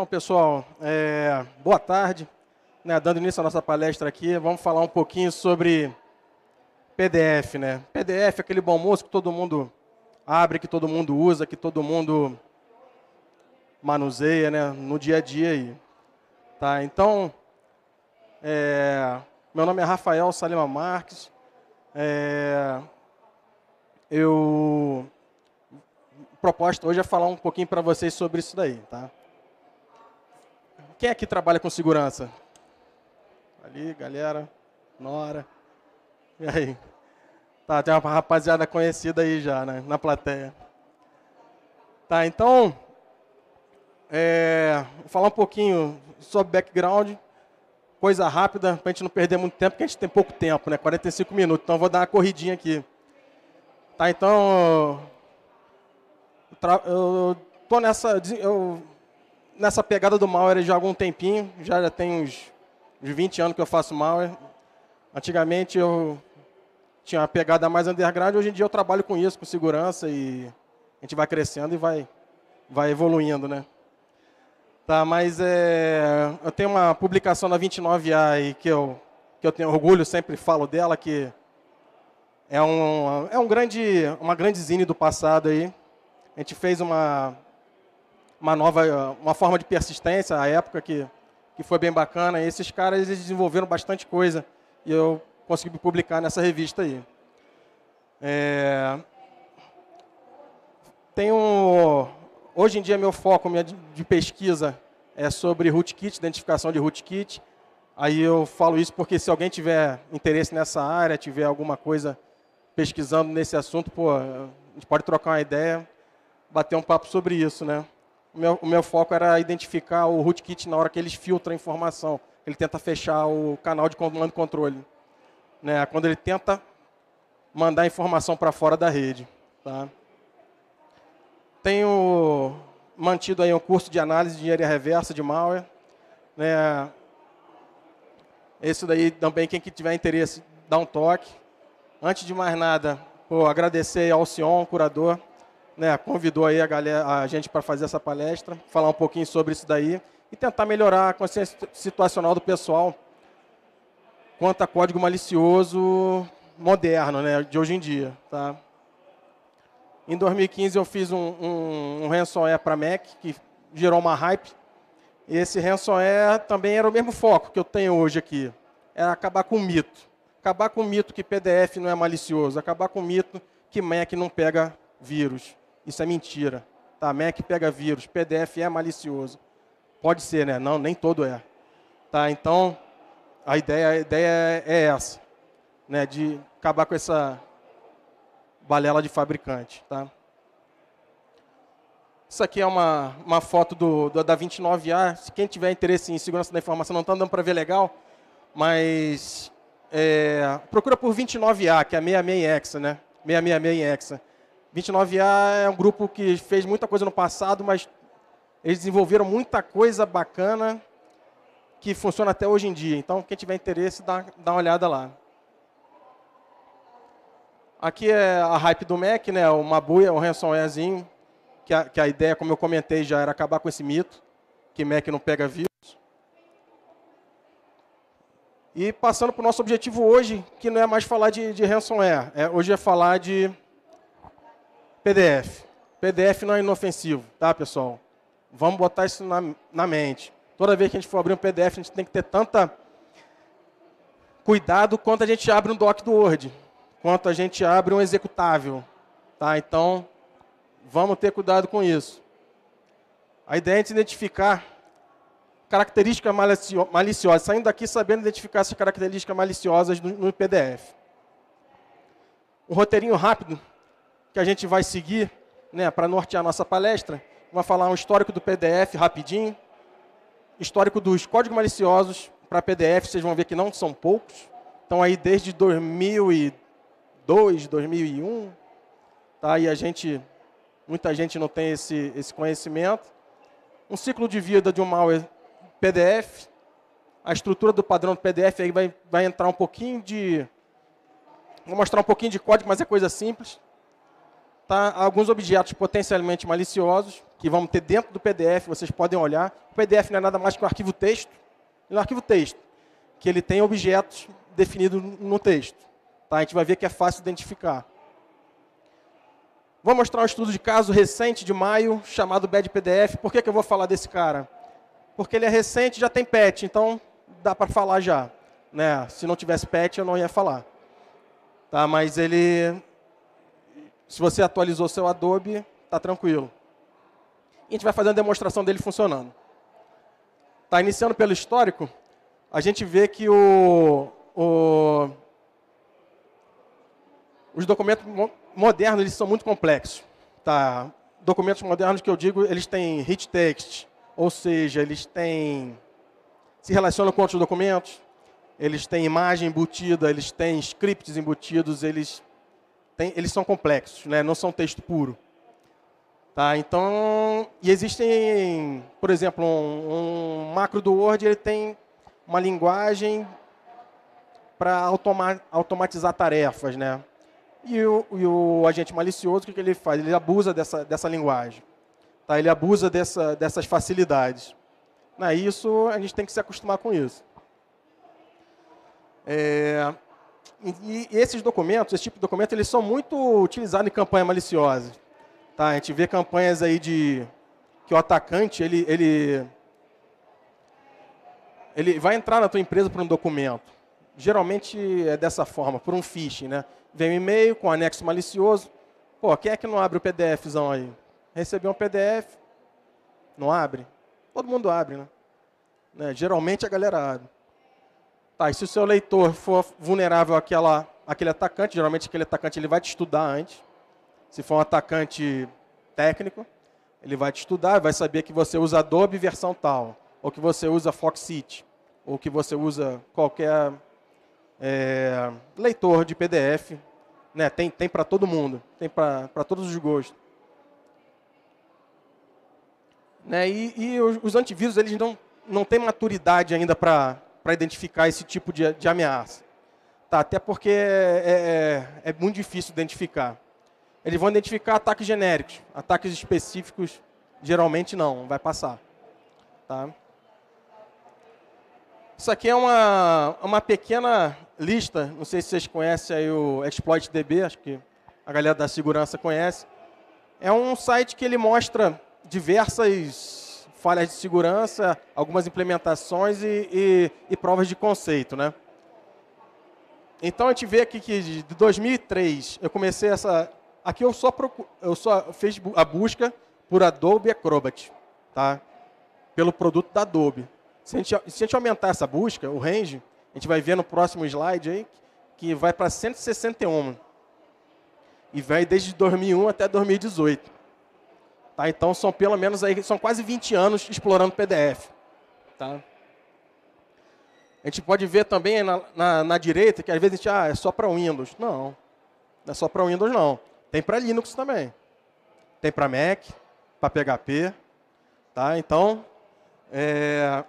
Então, pessoal, é, boa tarde. Né, dando início à nossa palestra aqui, vamos falar um pouquinho sobre PDF. Né? PDF, é aquele bom moço que todo mundo abre, que todo mundo usa, que todo mundo manuseia né, no dia a dia. Aí. Tá, então, é, meu nome é Rafael Salima Marques. É, eu proposta hoje é falar um pouquinho para vocês sobre isso daí, tá? Quem é que trabalha com segurança? Ali, galera, Nora. E aí? Tá, tem uma rapaziada conhecida aí já, né? Na plateia. Tá, então. É, vou falar um pouquinho sobre background. Coisa rápida, para a gente não perder muito tempo, porque a gente tem pouco tempo, né? 45 minutos. Então, vou dar uma corridinha aqui. Tá, então. Eu, eu tô nessa. Eu nessa pegada do malware já há algum tempinho, já, já tem uns, uns 20 anos que eu faço malware. Antigamente eu tinha uma pegada mais underground, hoje em dia eu trabalho com isso, com segurança e a gente vai crescendo e vai, vai evoluindo, né? Tá, mas é, eu tenho uma publicação na 29A que eu, que eu tenho orgulho, sempre falo dela, que é, um, é um grande, uma grande zine do passado aí. A gente fez uma, uma nova uma forma de persistência a época que, que foi bem bacana. E esses caras eles desenvolveram bastante coisa e eu consegui publicar nessa revista aí. É... um... hoje em dia, meu foco minha de pesquisa é sobre rootkit, identificação de rootkit. Aí eu falo isso porque se alguém tiver interesse nessa área, tiver alguma coisa pesquisando nesse assunto, pô, a gente pode trocar uma ideia, bater um papo sobre isso, né? o meu, o meu foco era identificar o rootkit na hora que eles filtram a informação. Ele tenta fechar o canal de comando e controle. Né? Quando ele tenta mandar informação para fora da rede. Tá? Tenho mantido aí um curso de análise de engenharia reversa de malware. Né? Esse daí também, quem tiver interesse, dá um toque. Antes de mais nada, vou agradecer ao Sion, curador, né, convidou aí a, galera, a gente para fazer essa palestra, falar um pouquinho sobre isso daí e tentar melhorar a consciência situacional do pessoal quanto a código malicioso moderno, né, de hoje em dia, tá? Em 2015 eu fiz um, um, um ransomware para Mac, que gerou uma hype. Esse ransomware também era o mesmo foco que eu tenho hoje aqui. Era acabar com o mito. Acabar com o mito que PDF não é malicioso. Acabar com o mito que Mac não pega vírus. Isso é mentira. Tá, Mac pega vírus, PDF é malicioso. Pode ser, né? Não, nem todo é. Tá, então a ideia, a ideia é essa, né? De acabar com essa balela de fabricante, tá? Isso aqui é uma, uma foto do, do, da 29A. Se quem tiver interesse em segurança da informação, não está dando para ver legal, mas é, procura por 29A, que é 66 Hexa, né? 666 Hexa. 29A é um grupo que fez muita coisa no passado, mas eles desenvolveram muita coisa bacana que funciona até hoje em dia. Então, quem tiver interesse, dá, dá uma olhada lá. Aqui é a hype do Mac, né? o Mabuia, o ransomwarezinho, que a, que a ideia, como eu comentei, já era acabar com esse mito, que Mac não pega vírus. E passando para o nosso objetivo hoje, que não é mais falar de, de ransomware, é, hoje é falar de PDF. PDF não é inofensivo, tá, pessoal? Vamos botar isso na, na mente. Toda vez que a gente for abrir um PDF, a gente tem que ter tanta cuidado quanto a gente abre um doc do Word, quanto a gente abre um executável, tá? Então, vamos ter cuidado com isso. A ideia é de identificar características maliciosas, saindo daqui sabendo identificar essas características maliciosas no PDF. Um roteirinho rápido que a gente vai seguir né, para nortear a nossa palestra. Vamos falar um histórico do PDF rapidinho, histórico dos códigos maliciosos para PDF, vocês vão ver que não são poucos. Estão aí desde 2002, 2001. Tá? E a gente, muita gente não tem esse, esse conhecimento. Um ciclo de vida de um malware PDF. A estrutura do padrão do PDF aí vai, vai entrar um pouquinho de... Vou mostrar um pouquinho de código, mas é coisa simples tá? alguns objetos potencialmente maliciosos, que vamos ter dentro do PDF, vocês podem olhar. O PDF não é nada mais que um arquivo texto. é um arquivo texto, que ele tem objetos definidos no texto. Tá? A gente vai ver que é fácil identificar. Vou mostrar um estudo de caso recente de maio, chamado Bad PDF. Por que, que eu vou falar desse cara? Porque ele é recente já tem patch, então dá para falar já. Né? Se não tivesse patch, eu não ia falar. Tá? Mas ele se você atualizou seu Adobe, tá tranquilo. E a gente vai fazer uma demonstração dele funcionando. Tá iniciando pelo histórico, a gente vê que o, o os documentos modernos eles são muito complexos. Tá? Documentos modernos que eu digo, eles têm hit text, ou seja, eles têm se relacionam com outros documentos, eles têm imagem embutida, eles têm scripts embutidos, eles tem, eles são complexos, né? não são texto puro. Tá? Então, e existem, por exemplo, um, um macro do Word ele tem uma linguagem para automa automatizar tarefas, né? E o, e o, agente malicioso, o que, ele faz? Ele abusa dessa, dessa linguagem. Tá? Ele abusa dessa, dessas facilidades. Né? Isso, a gente tem que se acostumar com isso. É, e, esses documentos, esse tipo de documento, eles são muito utilizados em campanha maliciosa. Tá? A gente vê campanhas aí de que o atacante ele, ele, ele vai entrar na tua empresa por um documento. Geralmente é dessa forma, por um phishing, né? Vem um e-mail com um anexo malicioso. Pô, quem é que não abre o PDF, aí? Recebeu um PDF, não abre? Todo mundo abre, né? né? Geralmente a galera abre. Tá, e se o seu leitor for vulnerável àquela, àquele atacante, geralmente aquele atacante ele vai te estudar antes. Se for um atacante técnico, ele vai te estudar, vai saber que você usa Adobe versão tal, ou que você usa Foxit, ou que você usa qualquer é, leitor de PDF. Né? Tem, tem para todo mundo, tem para todos os gostos. Né? E, e os, os antivírus eles não, não têm maturidade ainda para para identificar esse tipo de, de ameaça. Tá, até porque é, é, é, muito difícil identificar. Eles vão identificar ataques genéricos, ataques específicos, geralmente não, vai passar. Tá? Isso aqui é uma, uma pequena lista, não sei se vocês conhecem aí o ExploitDB, acho que a galera da segurança conhece. É um site que ele mostra diversas falhas de segurança, algumas implementações e, e, e provas de conceito, né? Então a gente vê aqui que de 2003 eu comecei essa. Aqui eu só eu só fiz a busca por Adobe Acrobat, tá? Pelo produto da Adobe. Se a gente, se a gente aumentar essa busca, o range, a gente vai ver no próximo slide aí que vai para 161 e vai desde 2001 até 2018. Tá? Então são pelo menos aí, são quase 20 anos explorando PDF. Tá? A gente pode ver também na, na, na direita que às vezes a gente, ah, é só para Windows. Não, não é só para Windows não. Tem para Linux também. Tem para Mac, para PHP. Tá? Então, é...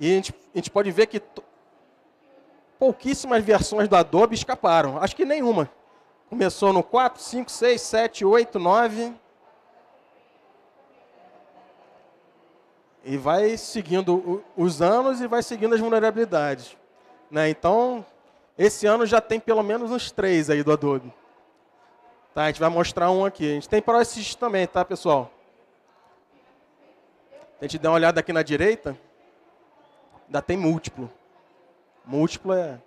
e a gente, a gente pode ver que t... pouquíssimas versões do Adobe escaparam. Acho que nenhuma. Começou no 4, 5, 6, 7, 8, 9, E vai seguindo os anos e vai seguindo as vulnerabilidades. Né? Então, esse ano já tem pelo menos uns três aí do Adobe. Tá, a gente vai mostrar um aqui. A gente tem ProSys também, tá, pessoal? A gente dá uma olhada aqui na direita. Ainda tem múltiplo. Múltiplo é...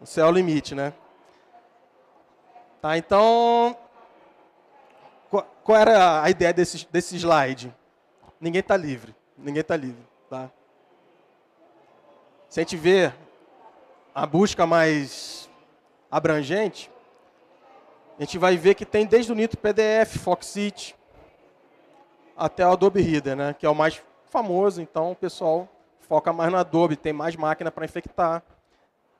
O céu é o limite, né? Tá, então... Qual era a ideia desse, desse slide? ninguém está livre. Ninguém está livre. Tá? Se a gente vê a busca mais abrangente, a gente vai ver que tem desde o Nitro PDF, Foxit, até o Adobe Reader, né? que é o mais famoso, então o pessoal foca mais no Adobe, tem mais máquina para infectar.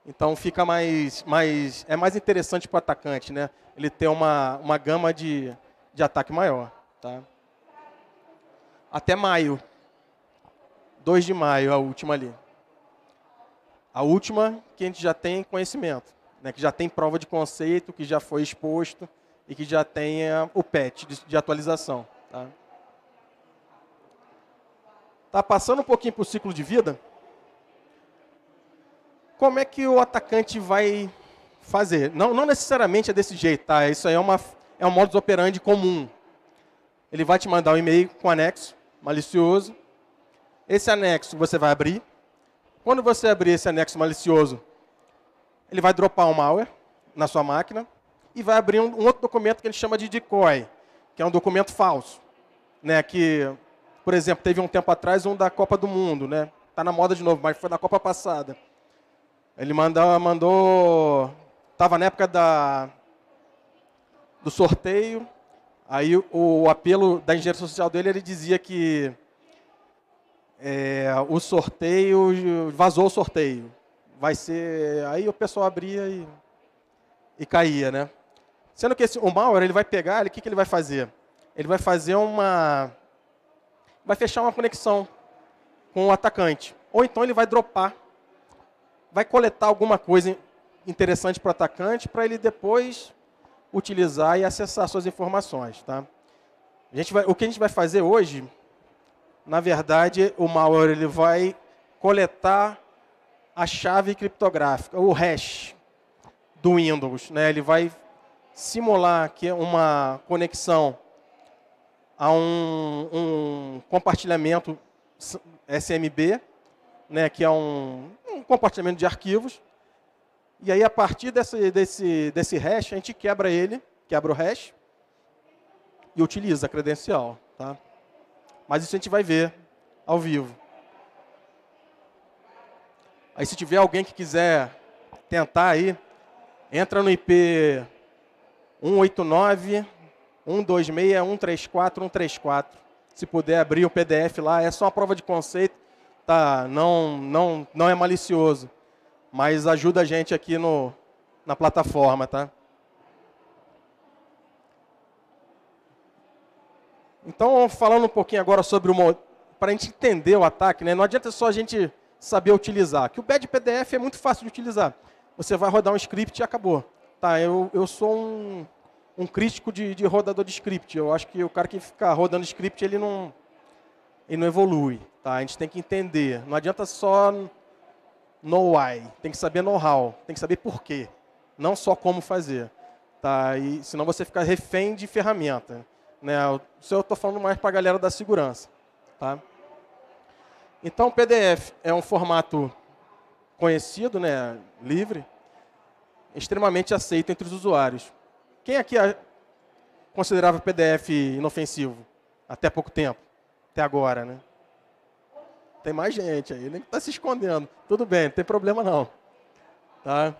Então fica mais, mais é mais interessante para o atacante, né? Ele ter uma, uma gama de, de ataque maior, tá? até maio. 2 de maio, a última ali. A última que a gente já tem conhecimento, né, que já tem prova de conceito, que já foi exposto e que já tem o patch de, de atualização. Tá? tá passando um pouquinho para o ciclo de vida. Como é que o atacante vai fazer? Não, não necessariamente é desse jeito, tá? Isso aí é, uma, é um modus operandi comum. Ele vai te mandar um e-mail com anexo, malicioso. Esse anexo você vai abrir. Quando você abrir esse anexo malicioso, ele vai dropar um malware na sua máquina e vai abrir um, um outro documento que ele chama de decoy, que é um documento falso. Né, que, por exemplo, teve um tempo atrás um da Copa do Mundo, né? Tá na moda de novo, mas foi da Copa passada. Ele mandou, estava na época da, do sorteio Aí o, apelo da engenharia social dele, ele dizia que é, o sorteio, vazou o sorteio. Vai ser... Aí o pessoal abria e, e caía, né? Sendo que esse, o malware, ele vai pegar, o que, que ele vai fazer? Ele vai fazer uma... Vai fechar uma conexão com o atacante. Ou então ele vai dropar, vai coletar alguma coisa interessante para o atacante, para ele depois utilizar e acessar suas informações. Tá? A gente vai, o que a gente vai fazer hoje, na verdade, o malware ele vai coletar a chave criptográfica, o hash do Windows. Né? Ele vai simular que uma conexão a um, um compartilhamento SMB, né, que é um, um compartilhamento de arquivos, e aí, a partir desse, desse, desse hash, a gente quebra ele, quebra o hash, e utiliza a credencial. Tá? Mas isso a gente vai ver ao vivo. Aí, se tiver alguém que quiser tentar aí, entra no IP 189 126 134 134. Se puder abrir o um PDF lá, é só uma prova de conceito, tá? Não, não, não é malicioso mas ajuda a gente aqui no, na plataforma, tá? Então, falando um pouquinho agora sobre o para a gente entender o ataque, né? Não adianta só a gente saber utilizar. Que o bad PDF é muito fácil de utilizar. Você vai rodar um script e acabou. Tá, eu, eu sou um, um crítico de, de rodador de script. Eu acho que o cara que fica rodando script, ele não, ele não evolui. Tá? A gente tem que entender. Não adianta só know why, tem que saber know-how, tem que saber porquê, não só como fazer. Tá? E, senão você fica refém de ferramenta. Né? Isso eu estou falando mais para a galera da segurança. Tá? Então, PDF é um formato conhecido, né, livre, extremamente aceito entre os usuários. Quem aqui considerava PDF inofensivo até pouco tempo, até agora, né? tem mais gente aí, nem que está se escondendo. Tudo bem, não tem problema não. Tá?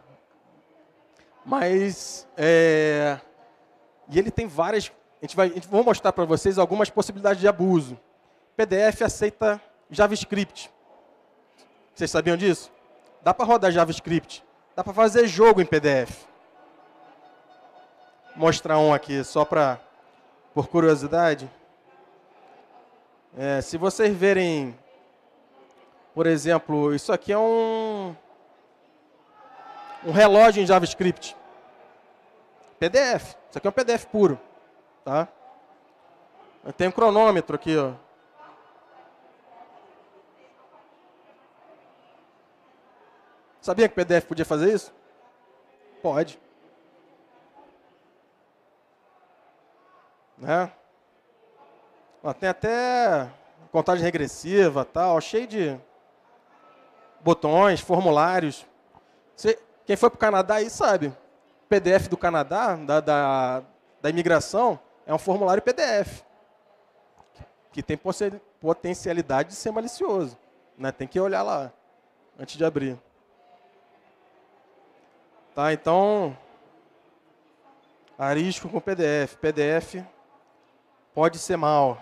Mas, é... e ele tem várias, a gente vai, a gente, vou mostrar para vocês algumas possibilidades de abuso. PDF aceita JavaScript. Vocês sabiam disso? Dá para rodar JavaScript. Dá para fazer jogo em PDF. Vou mostrar um aqui, só para, por curiosidade. É, se vocês verem por exemplo, isso aqui é um, um relógio em JavaScript. PDF. Isso aqui é um PDF puro. Tá? Tem um cronômetro aqui. Ó. Sabia que PDF podia fazer isso? Pode. Né? Ó, tem até contagem regressiva, tal, cheio de botões, formulários. Você, quem foi para o Canadá aí sabe. PDF do Canadá, da, da, da imigração, é um formulário PDF. Que tem potencialidade de ser malicioso. Né? Tem que olhar lá antes de abrir. Tá, então. Arisco com PDF. PDF pode ser mal.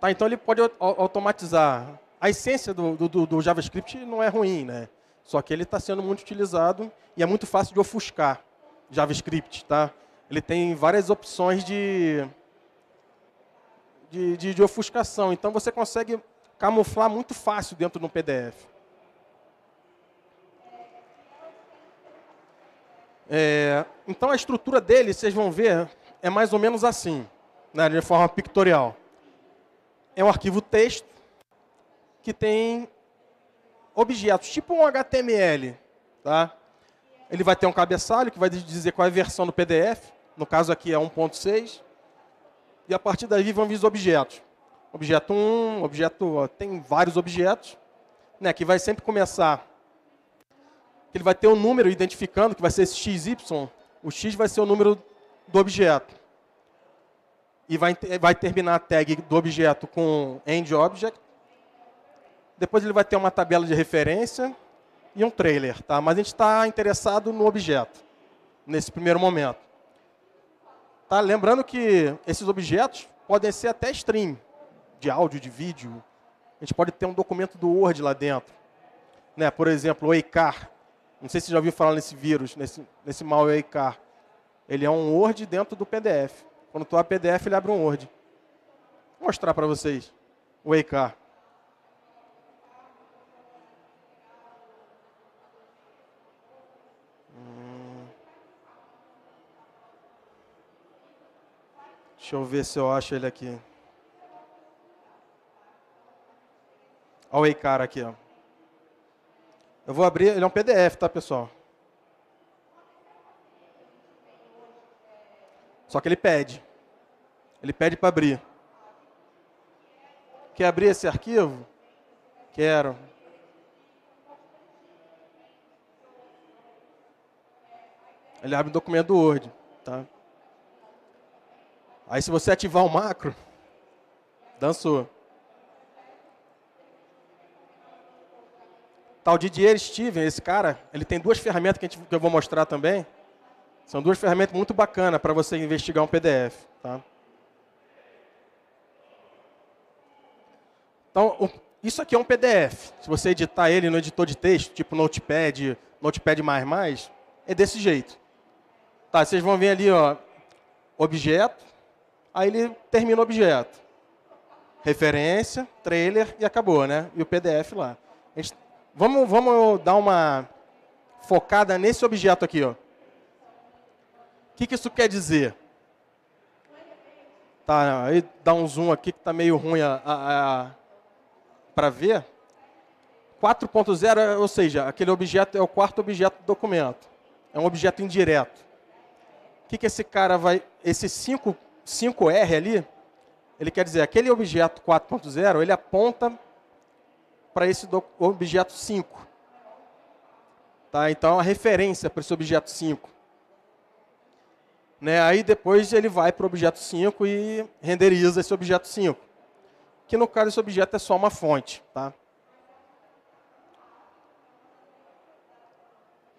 Tá? Então ele pode automatizar. A essência do, do, do JavaScript não é ruim, né? Só que ele está sendo muito utilizado e é muito fácil de ofuscar JavaScript, tá? Ele tem várias opções de, de, de, de ofuscação. Então você consegue camuflar muito fácil dentro de um PDF. É, então a estrutura dele, vocês vão ver, é mais ou menos assim, né, de forma pictorial é um arquivo texto que tem objetos, tipo um HTML. Tá? Ele vai ter um cabeçalho que vai dizer qual é a versão do PDF, no caso aqui é 1.6, e a partir daí vão vir os objetos. Objeto 1, objeto, tem vários objetos, né, que vai sempre começar, ele vai ter um número identificando, que vai ser esse XY, o X vai ser o número do objeto e vai, vai terminar a tag do objeto com end object. Depois ele vai ter uma tabela de referência e um trailer, tá? Mas a gente está interessado no objeto nesse primeiro momento. Tá? Lembrando que esses objetos podem ser até stream de áudio, de vídeo. A gente pode ter um documento do Word lá dentro, né? Por exemplo, o EICAR. Não sei se você já ouviu falar nesse vírus, nesse, nesse mal eicar Ele é um Word dentro do PDF. Quando tu a PDF, ele abre um Word. Vou mostrar para vocês o EICAR. Hum. Deixa eu ver se eu acho ele aqui. Olha o EICAR aqui. Ó. Eu vou abrir, ele é um PDF, tá, pessoal? Só que ele pede. Ele pede para abrir. Quer abrir esse arquivo? Quero. Ele abre o documento do Word. Tá? Aí se você ativar o macro, dançou. Tal Didier Steven, esse cara, ele tem duas ferramentas que, gente, que eu vou mostrar também. São duas ferramentas muito bacanas para você investigar um PDF. Tá? Então, isso aqui é um PDF. Se você editar ele no editor de texto, tipo Notepad, Notepad++, é desse jeito. Tá, vocês vão ver ali, ó, objeto, aí ele termina o objeto. Referência, trailer e acabou, né? E o PDF lá. Gente, vamos, vamos dar uma focada nesse objeto aqui, ó que, que isso quer dizer? Tá, aí dá um zoom aqui que está meio ruim a, a, a para ver. 4.0, ou seja, aquele objeto é o quarto objeto do documento. É um objeto indireto. O que, que esse cara vai. Esse 5, 5R ali, ele quer dizer, aquele objeto 4.0, ele aponta para esse do, objeto 5. Tá? Então, a referência para esse objeto 5. Né? Aí depois ele vai para o objeto 5 e renderiza esse objeto 5. Que no caso esse objeto é só uma fonte. Tá?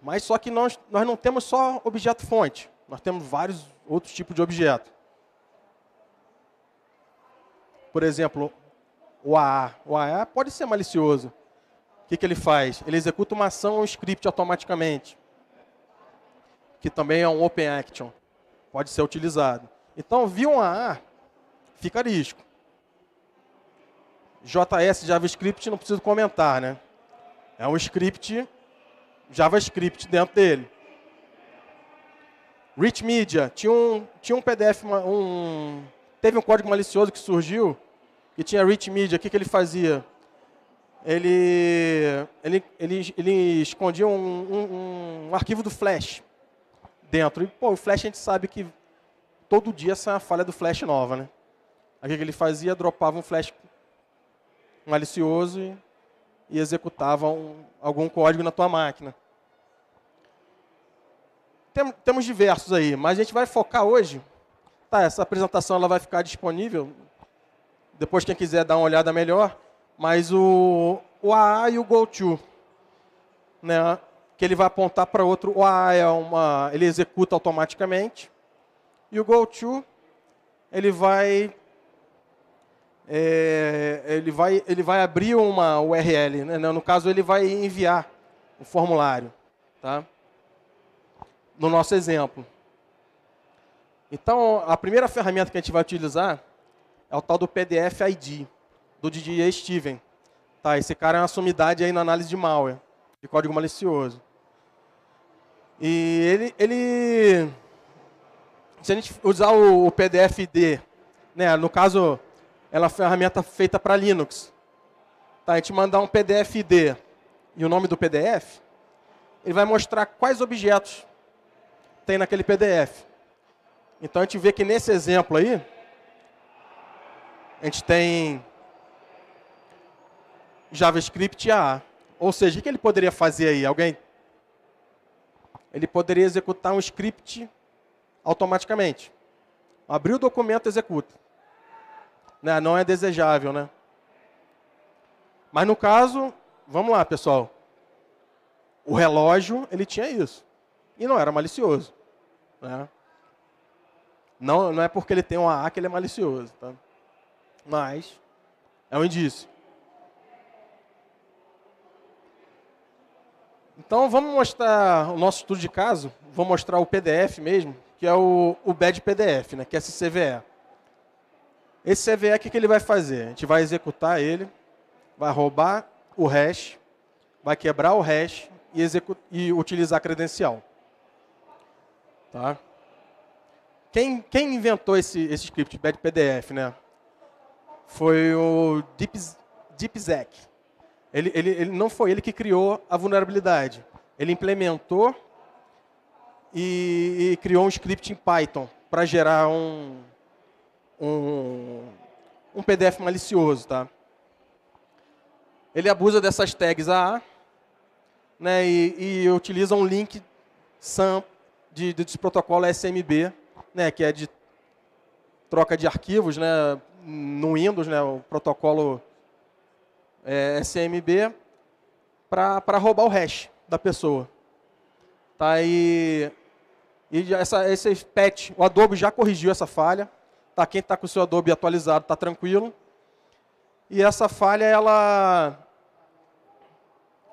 Mas só que nós, nós não temos só objeto fonte. Nós temos vários outros tipos de objeto. Por exemplo, o AA. O AA pode ser malicioso. O que, que ele faz? Ele executa uma ação ou um script automaticamente. Que também é um open action pode ser utilizado. Então, viu um A, fica risco. JS JavaScript não preciso comentar, né? É um script JavaScript dentro dele. Rich Media tinha um, tinha um PDF, um, teve um código malicioso que surgiu que tinha Rich Media. O que, que ele fazia? Ele, ele, ele, ele escondia um, um, um arquivo do Flash dentro. E, pô, o Flash a gente sabe que todo dia sai uma falha do Flash nova, né? Aí o que ele fazia? Dropava um Flash malicioso e, e executava um, algum código na tua máquina. Tem, temos diversos aí, mas a gente vai focar hoje. Tá, essa apresentação ela vai ficar disponível. Depois, quem quiser dar uma olhada melhor. Mas o, o AA e o GoTo. Né? que ele vai apontar para outro, o A é uma, ele executa automaticamente. E o GoTo, ele vai é, ele, vai, ele vai abrir uma URL, né, né? no caso ele vai enviar um formulário, tá? no nosso exemplo. Então, a primeira ferramenta que a gente vai utilizar é o tal do PDF ID, do DJ Steven. Tá, esse cara é uma sumidade aí na análise de malware, de código malicioso. E ele, ele se a gente usar o, o PDFD, né, no caso, ela é uma ferramenta feita para Linux. Tá, a gente mandar um PDFD e o nome do PDF, ele vai mostrar quais objetos tem naquele PDF. Então a gente vê que nesse exemplo aí, a gente tem JavaScript AA. Ou seja, o que ele poderia fazer aí? Alguém ele poderia executar um script automaticamente. Abriu o documento, executa. Né, não é desejável, né? Mas no caso, vamos lá, pessoal. O relógio, ele tinha isso. E não era malicioso. Né? Não, não é porque ele tem um AA que ele é malicioso. Tá? Mas é um indício. Então vamos mostrar o nosso estudo de caso, vou mostrar o PDF mesmo, que é o, o BED PDF, né, que é esse CVE. Esse CVE, o que, que ele vai fazer? A gente vai executar ele, vai roubar o hash, vai quebrar o hash e, e utilizar a credencial. Tá? Quem, quem inventou esse, esse script, BED PDF, né? Foi o Deep, DeepSec ele, ele, ele não foi ele que criou a vulnerabilidade. Ele implementou e, e criou um script em Python para gerar um, um, um PDF malicioso, tá? Ele abusa dessas tags AA né, e, e utiliza um link SAM de, de, de protocolo SMB, né, que é de troca de arquivos, né, no Windows, né, o protocolo é, SMB para roubar o hash da pessoa. Tá, e e essa, esse patch, o Adobe já corrigiu essa falha. Tá, quem está com o seu Adobe atualizado está tranquilo. E essa falha, ela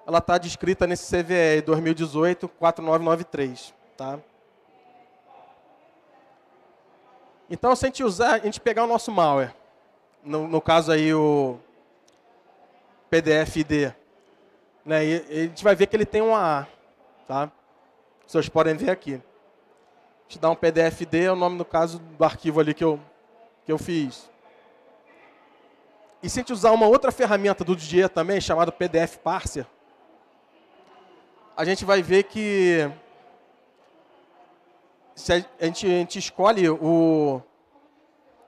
ela está descrita nesse CVE 2018-4993. Tá? Então, se a gente, usar, a gente pegar o nosso malware, no, no caso aí o, PDF-ID. Né? E, e a gente vai ver que ele tem um A. Tá? Vocês podem ver aqui. Te dá um PDF-ID, é o nome, no caso, do arquivo ali que eu, que eu fiz. E se a gente usar uma outra ferramenta do DJ também, chamada PDF Parser, a gente vai ver que se a, gente, a gente escolhe o...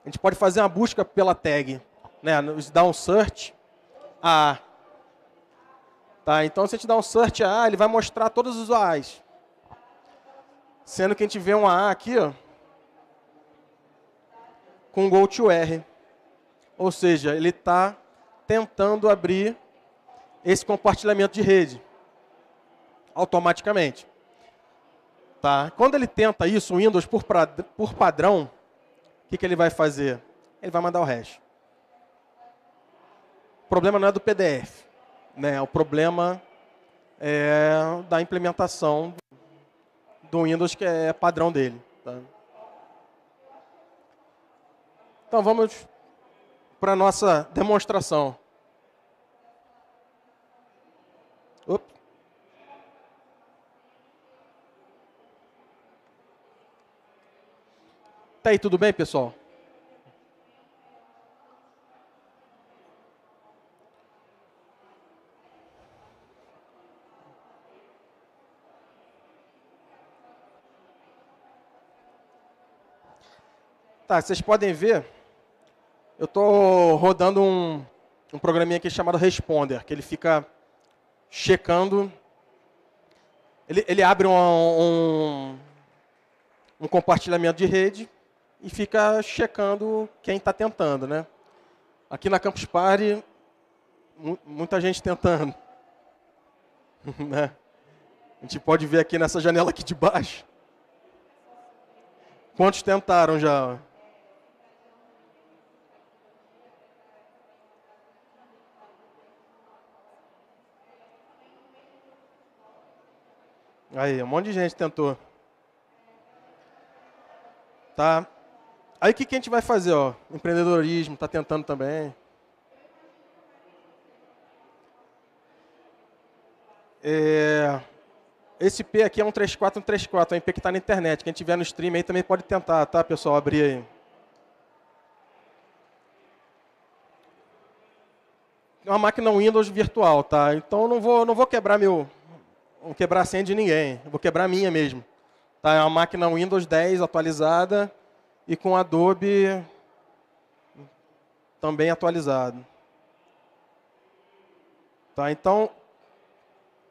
A gente pode fazer uma busca pela tag. Né? Dá um search a. Tá? Então, se a gente dá um search A, ele vai mostrar todos os A's. Sendo que a gente vê um A aqui, ó, com Go to R. Ou seja, ele está tentando abrir esse compartilhamento de rede automaticamente. Tá? Quando ele tenta isso, o Windows, por, pra, por padrão, o que, que ele vai fazer? Ele vai mandar o hash problema não é do PDF, né? O problema é da implementação do Windows que é padrão dele. Tá? Então vamos para nossa demonstração. Opa. Tá aí tudo bem, pessoal? Tá, vocês podem ver, eu estou rodando um, um programinha aqui chamado Responder, que ele fica checando. Ele, ele abre um, um, um compartilhamento de rede e fica checando quem está tentando, né? Aqui na Campus Party, muita gente tentando. Né? A gente pode ver aqui nessa janela aqui de baixo. Quantos tentaram já? Aí, um monte de gente tentou. Tá? Aí o que, que a gente vai fazer? Ó? Empreendedorismo, tá tentando também. É, esse P aqui é um 3434, é um IP que está na internet. Quem tiver no stream aí também pode tentar, tá, pessoal? Abrir aí. É uma máquina Windows virtual, tá? Então não vou, não vou quebrar meu, vou quebrar a senha de ninguém, eu vou quebrar a minha mesmo. Tá? É uma máquina Windows 10 atualizada e com Adobe também atualizado. Tá? Então,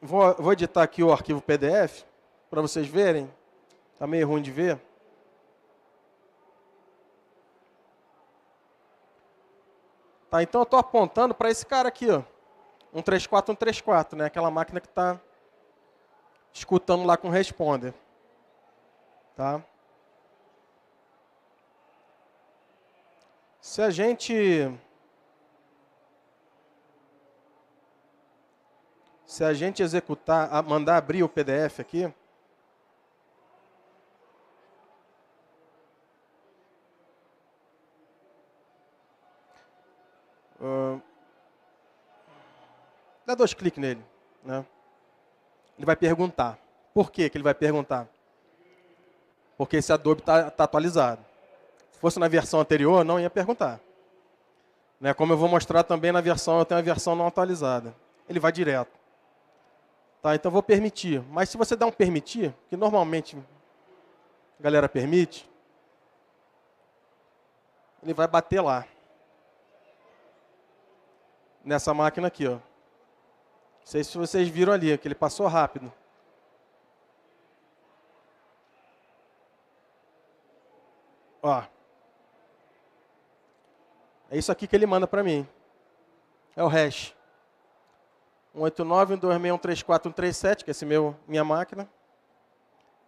vou, vou editar aqui o arquivo PDF para vocês verem. Está meio ruim de ver. Tá, então eu estou apontando para esse cara aqui, ó. 134, 134, né? Aquela máquina que está escutando lá com Responder. Tá? Se a gente. Se a gente executar, mandar abrir o PDF aqui. Uh, dá dois cliques nele, né? Ele vai perguntar. Por que, que ele vai perguntar? Porque esse Adobe está tá atualizado. Se fosse na versão anterior, não ia perguntar. Né, como eu vou mostrar também na versão, eu tenho a versão não atualizada. Ele vai direto. Tá, então vou permitir. Mas se você dá um permitir, que normalmente a galera permite, ele vai bater lá. Nessa máquina aqui, ó. Não sei se vocês viram ali, que ele passou rápido. Ó. É isso aqui que ele manda para mim. É o hash. 189, 126, 134, 137, que é esse meu, minha máquina.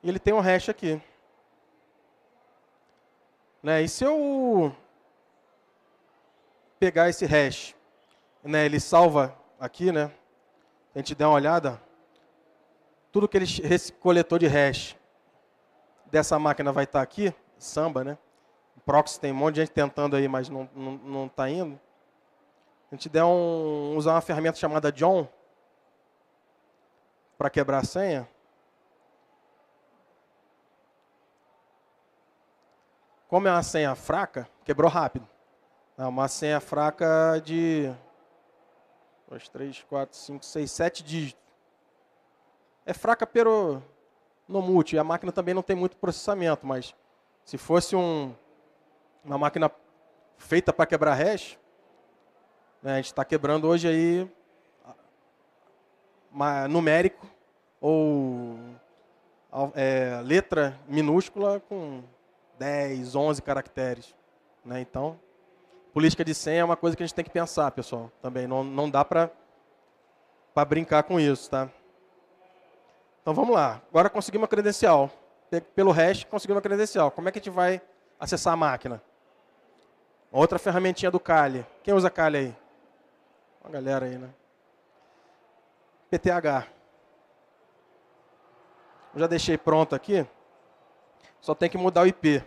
E ele tem um hash aqui. Né? E se eu pegar esse hash, né, ele salva aqui, né? a gente der uma olhada, tudo que ele coletou de hash dessa máquina vai estar tá aqui, samba, né? Proxy tem um monte de gente tentando aí, mas não está não, não tá indo. A gente der um, usar uma ferramenta chamada John para quebrar a senha. Como é uma senha fraca, quebrou rápido. É uma senha fraca de 2, 3, 4, 5, 6, 7 dígitos. É fraca pero no multi. A máquina também não tem muito processamento, mas se fosse um, uma máquina feita para quebrar hash, né, a gente está quebrando hoje aí numérico ou é, letra minúscula com 10, 11 caracteres. Né? Então, política de senha é uma coisa que a gente tem que pensar, pessoal, também. Não, não dá para brincar com isso, tá? Então vamos lá. Agora conseguimos uma credencial. Pelo hash, conseguimos uma credencial. Como é que a gente vai acessar a máquina? Outra ferramentinha do Kali. Quem usa Kali aí? Uma galera aí, né? PTH. Eu já deixei pronto aqui. Só tem que mudar o IP.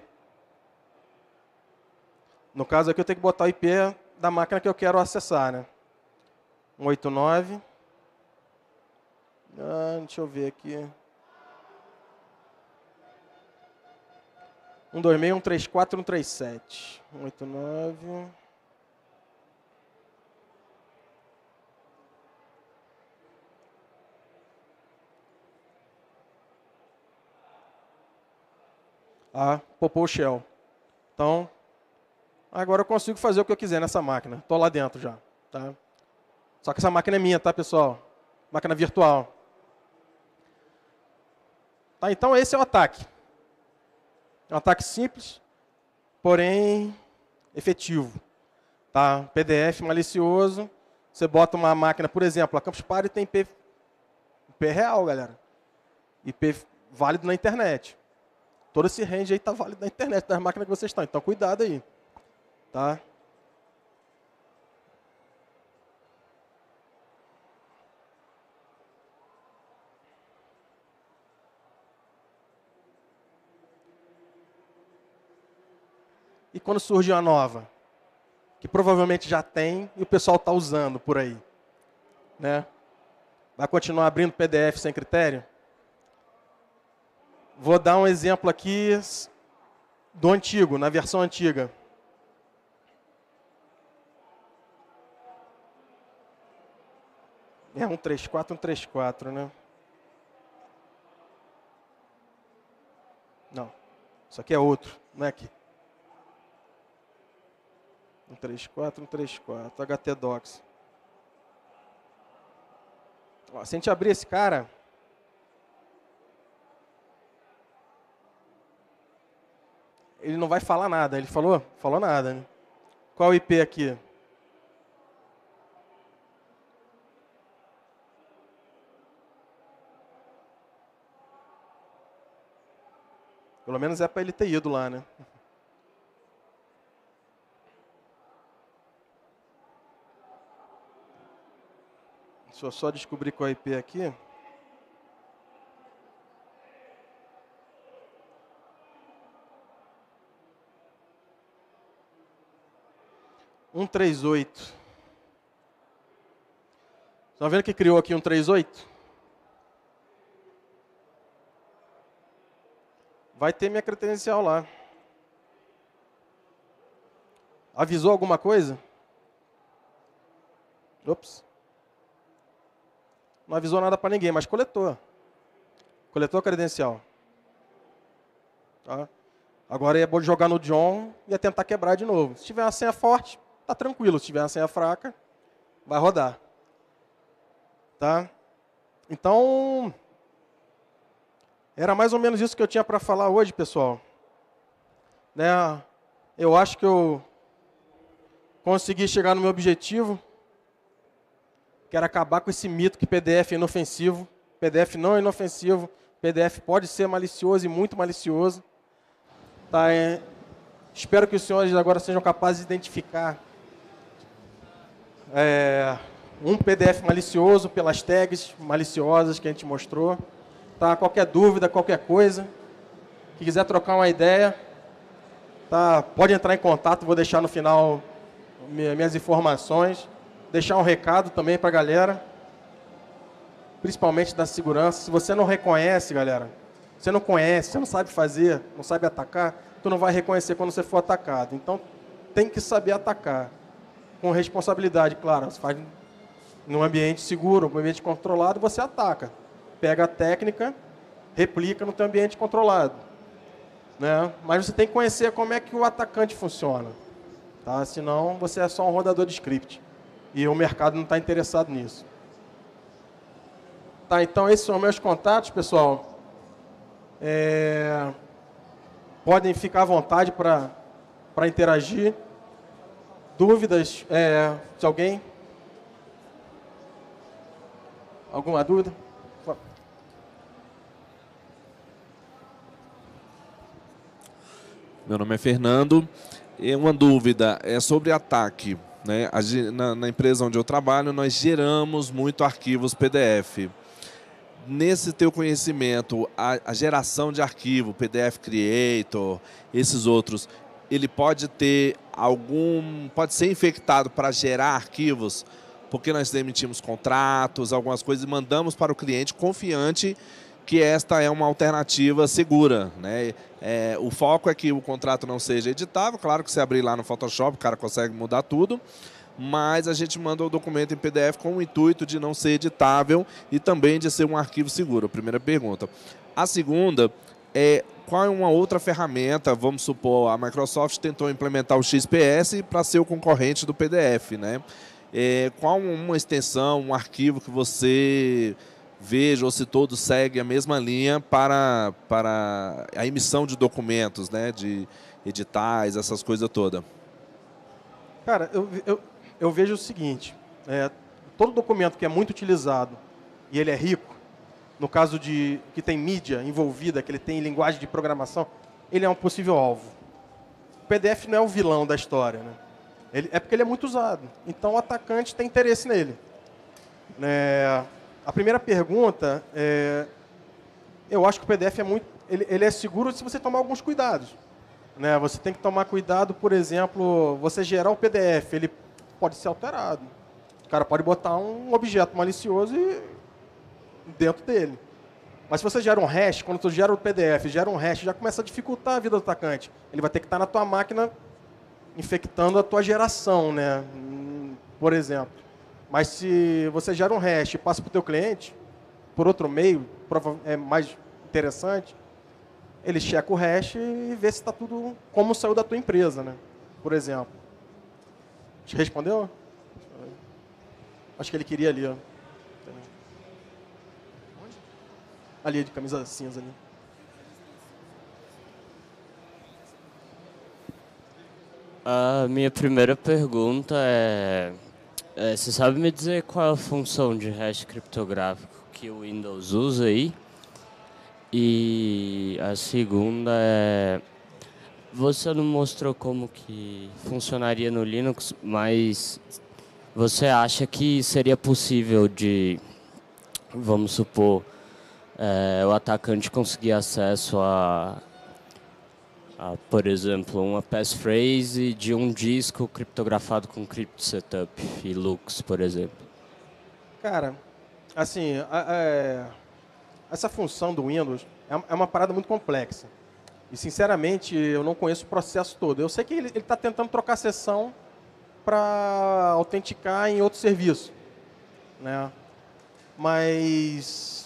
No caso aqui, eu tenho que botar o IP da máquina que eu quero acessar. Né? 189. Ah, deixa eu ver aqui. 126, 134, 137. 189. Ah, popou o shell. Então, agora eu consigo fazer o que eu quiser nessa máquina. Estou lá dentro já. Tá? Só que essa máquina é minha, tá, pessoal? Máquina virtual. Tá, então esse é o ataque. É um ataque simples, porém efetivo. Tá? PDF malicioso. Você bota uma máquina, por exemplo, a Campus Party tem IP, IP real, galera. IP válido na internet. Todo esse range aí está válido na internet das máquinas que vocês estão. Então cuidado aí. Tá? E quando surge uma nova? Que provavelmente já tem e o pessoal está usando por aí. Né? Vai continuar abrindo PDF sem critério? Vou dar um exemplo aqui do antigo, na versão antiga. É um 3-4, um 3-4, né? Não. Isso aqui é outro, não é aqui. Um 3-4, um 3-4. HT Docs. Ó, se a gente abrir esse cara. Ele não vai falar nada. Ele falou? Falou nada, né? Qual o IP aqui? Pelo menos é para ele ter ido lá, né? Deixa eu só descobrir qual é IP aqui. Um três oito. Estão vendo que criou aqui um três oito? Vai ter minha credencial lá. Avisou alguma coisa? Ops. Não avisou nada para ninguém, mas coletou. Coletou a credencial. Tá? Agora é bom jogar no John e ia é tentar quebrar de novo. Se tiver uma senha forte, tá tranquilo. Se tiver uma senha fraca, vai rodar. Tá? Então, era mais ou menos isso que eu tinha para falar hoje, pessoal. Né? Eu acho que eu consegui chegar no meu objetivo, que era acabar com esse mito que PDF é inofensivo. PDF não é inofensivo. PDF pode ser malicioso e muito malicioso. Tá, é... Espero que os senhores agora sejam capazes de identificar é, um PDF malicioso pelas tags maliciosas que a gente mostrou. Tá? Qualquer dúvida, qualquer coisa, que quiser trocar uma ideia, tá? pode entrar em contato, vou deixar no final minhas informações, deixar um recado também para a galera, principalmente da segurança. Se você não reconhece, galera, você não conhece, você não sabe fazer, não sabe atacar, tu não vai reconhecer quando você for atacado. Então, tem que saber atacar. Com responsabilidade, claro. Você faz num ambiente seguro, num ambiente controlado, você ataca pega a técnica, replica no teu ambiente controlado. Né? Mas você tem que conhecer como é que o atacante funciona. Tá? Senão você é só um rodador de script. E o mercado não está interessado nisso. Tá, então esses são meus contatos, pessoal. É... Podem ficar à vontade para interagir. Dúvidas? É... alguém? Alguma dúvida? Meu nome é Fernando. E uma dúvida é sobre ataque. Né? Na, na empresa onde eu trabalho, nós geramos muito arquivos PDF. Nesse teu conhecimento, a, a geração de arquivo, PDF Creator, esses outros, ele pode ter algum. pode ser infectado para gerar arquivos? porque nós emitimos contratos, algumas coisas, e mandamos para o cliente confiante que esta é uma alternativa segura. Né? É, o foco é que o contrato não seja editável, claro que se abrir lá no Photoshop o cara consegue mudar tudo, mas a gente manda o documento em PDF com o intuito de não ser editável e também de ser um arquivo seguro, primeira pergunta. A segunda é qual é uma outra ferramenta, vamos supor, a Microsoft tentou implementar o XPS para ser o concorrente do PDF, né? É, qual uma extensão, um arquivo que você vejo se todos seguem a mesma linha para, para a emissão de documentos, né, de editais, essas coisas todas? Cara, eu, eu, eu vejo o seguinte, é, todo documento que é muito utilizado e ele é rico, no caso de que tem mídia envolvida, que ele tem linguagem de programação, ele é um possível alvo. O PDF não é o vilão da história, né? Ele, é porque ele é muito usado. Então o atacante tem interesse nele. É, a primeira pergunta é, eu acho que o PDF é muito, ele, ele é seguro se você tomar alguns cuidados. Né? Você tem que tomar cuidado, por exemplo, você gerar o PDF, ele pode ser alterado. O cara pode botar um objeto malicioso e, dentro dele. Mas se você gera um hash, quando você gera o PDF, gera um hash, já começa a dificultar a vida do atacante. Ele vai ter que estar tá na tua máquina infectando a tua geração, né? Por exemplo. Mas se você gera um hash e passa para o teu cliente, por outro meio, é mais interessante, ele checa o hash e vê se está tudo como saiu da tua empresa, né? por exemplo. Te respondeu? Acho que ele queria ali. Ó. Onde? Ali, de camisa cinza ali. A minha primeira pergunta é é, você sabe me dizer qual é a função de hash criptográfico que o Windows usa aí? E a segunda é... Você não mostrou como que funcionaria no Linux, mas você acha que seria possível de, vamos supor, é, o atacante conseguir acesso a ah, por exemplo, uma passphrase de um disco criptografado com crypto setup e lux por exemplo? Cara, assim, a, a, é, essa função do Windows é, é uma parada muito complexa. E, sinceramente, eu não conheço o processo todo. Eu sei que ele está tentando trocar sessão para autenticar em outro serviço. Né? Mas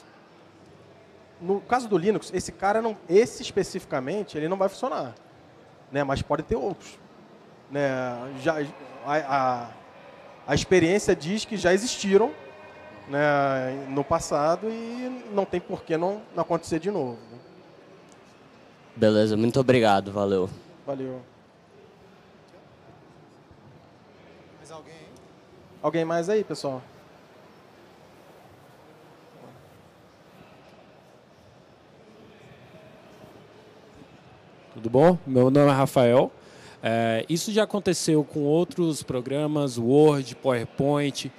no caso do Linux, esse cara não, esse especificamente, ele não vai funcionar, né? Mas pode ter outros, né? Já a, a, a experiência diz que já existiram, né? No passado e não tem por que não, não acontecer de novo. Né? Beleza, muito obrigado, valeu. Valeu. Mais alguém? Alguém mais aí, pessoal? Tudo bom? Meu nome é Rafael. É, isso já aconteceu com outros programas, Word, PowerPoint.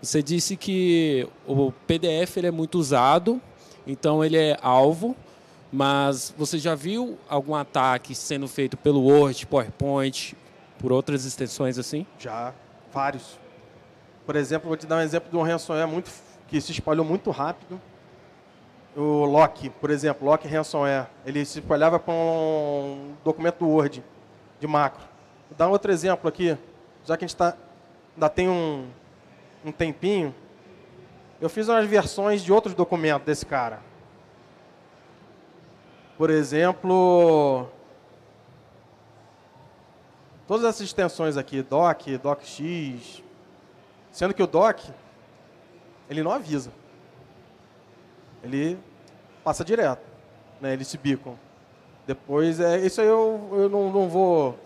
Você disse que o PDF ele é muito usado, então ele é alvo, mas você já viu algum ataque sendo feito pelo Word, PowerPoint, por outras extensões assim? Já, vários. Por exemplo, vou te dar um exemplo de um ransomware muito, que se espalhou muito rápido, o Loki, por exemplo, Loki Ransomware, é, ele se espalhava para um documento Word, de macro. Vou dar outro exemplo aqui, já que a gente tá, ainda tem um, um tempinho. Eu fiz umas versões de outros documentos desse cara. Por exemplo, todas essas extensões aqui, doc, docx, sendo que o doc, ele não avisa. Ele passa direto, né? Eles se bicam. Depois, é, isso aí eu, eu não, não vou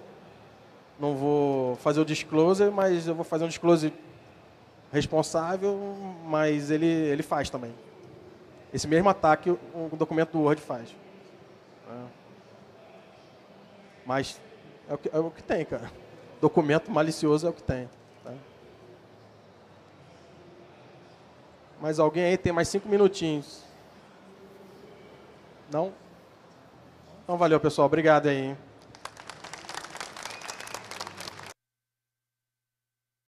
não vou fazer o disclosure, mas eu vou fazer um disclosure responsável, mas ele, ele faz também. Esse mesmo ataque o, o documento do Word faz. É. Mas é o, que, é o que tem, cara. Documento malicioso é o que tem. Tá? Mas alguém aí tem mais cinco minutinhos. Não? Então valeu, pessoal. Obrigado aí. Hein?